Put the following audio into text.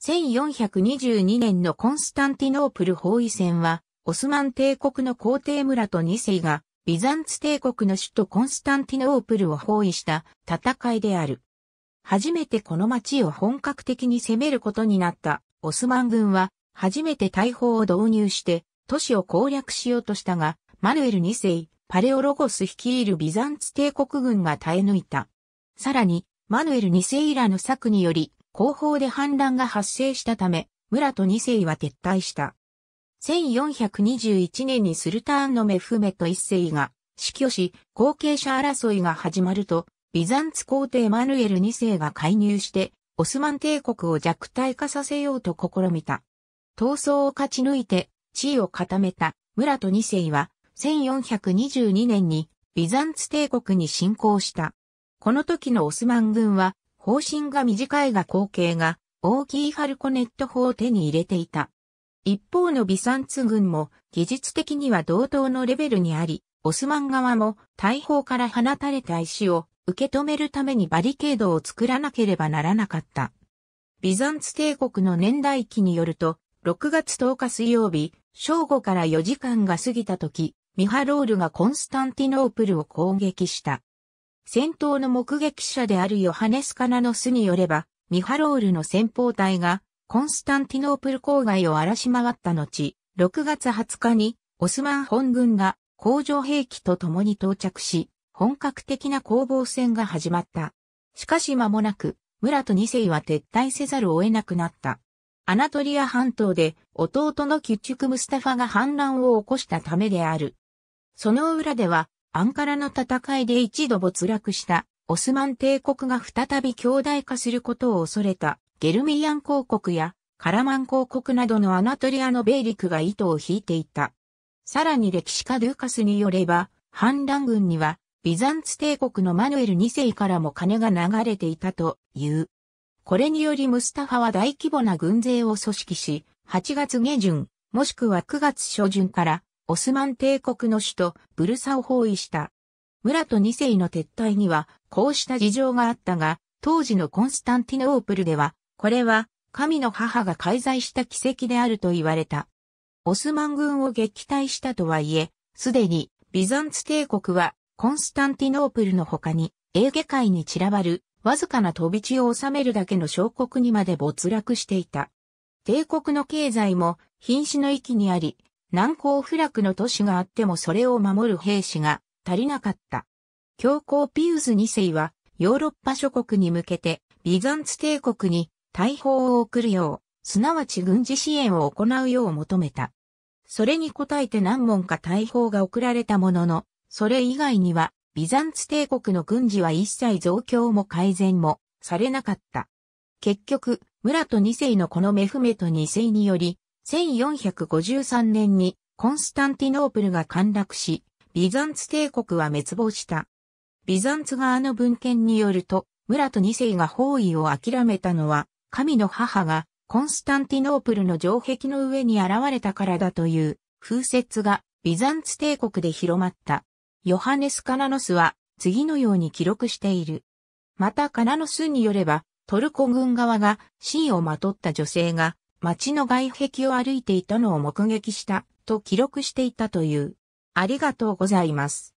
1422年のコンスタンティノープル包囲戦は、オスマン帝国の皇帝村と2世が、ビザンツ帝国の首都コンスタンティノープルを包囲した戦いである。初めてこの町を本格的に攻めることになったオスマン軍は、初めて大砲を導入して、都市を攻略しようとしたが、マヌエル2世、パレオロゴス率いるビザンツ帝国軍が耐え抜いた。さらに、マヌエル2世以来の策により、後方で反乱が発生したため、村と二世は撤退した。1421年にスルターンのメフメと一世が死去し、後継者争いが始まると、ビザンツ皇帝マヌエル二世が介入して、オスマン帝国を弱体化させようと試みた。闘争を勝ち抜いて、地位を固めた村と二世は、1422年にビザンツ帝国に侵攻した。この時のオスマン軍は、方針が短いが後継が大きいハルコネット砲を手に入れていた。一方のビサンツ軍も技術的には同等のレベルにあり、オスマン側も大砲から放たれた石を受け止めるためにバリケードを作らなければならなかった。ビザンツ帝国の年代記によると、6月10日水曜日、正午から4時間が過ぎた時、ミハロールがコンスタンティノープルを攻撃した。戦闘の目撃者であるヨハネス・カナノスによれば、ミハロールの先方隊がコンスタンティノープル郊外を荒らし回った後、6月20日にオスマン本軍が工場兵器と共に到着し、本格的な攻防戦が始まった。しかし間もなく、村と二世は撤退せざるを得なくなった。アナトリア半島で弟のキュチュク・ムスタファが反乱を起こしたためである。その裏ではアンカラの戦いで一度没落したオスマン帝国が再び強大化することを恐れたゲルミアン公国やカラマン公国などのアナトリアの米陸が糸を引いていた。さらに歴史家ドゥーカスによれば、反乱軍にはビザンツ帝国のマヌエル2世からも金が流れていたという。これによりムスタファは大規模な軍勢を組織し、8月下旬、もしくは9月初旬からオスマン帝国の首都ブルサを包囲した。村と2世の撤退にはこうした事情があったが、当時のコンスタンティノープルでは、これは神の母が介在した奇跡であると言われた。オスマン軍を撃退したとはいえ、すでにビザンツ帝国はコンスタンティノープルの他にエーゲ海に散らばるわずかな飛び地を収めるだけの小国にまで没落していた。帝国の経済も瀕死の域にあり、難攻不落の都市があってもそれを守る兵士が足りなかった。教皇ピウス2世はヨーロッパ諸国に向けてビザンツ帝国に大砲を送るよう、すなわち軍事支援を行うよう求めた。それに応えて何門か大砲が送られたものの、それ以外にはビザンツ帝国の軍事は一切増強も改善もされなかった。結局、村と2世のこのメフメと2世により、1453年にコンスタンティノープルが陥落し、ビザンツ帝国は滅亡した。ビザンツ側の文献によると、ムラト2世が包囲を諦めたのは、神の母がコンスタンティノープルの城壁の上に現れたからだという風説がビザンツ帝国で広まった。ヨハネス・カナノスは次のように記録している。またカナノスによれば、トルコ軍側が真をまとった女性が町の外壁を歩いていたのを目撃したと記録していたという。ありがとうございます。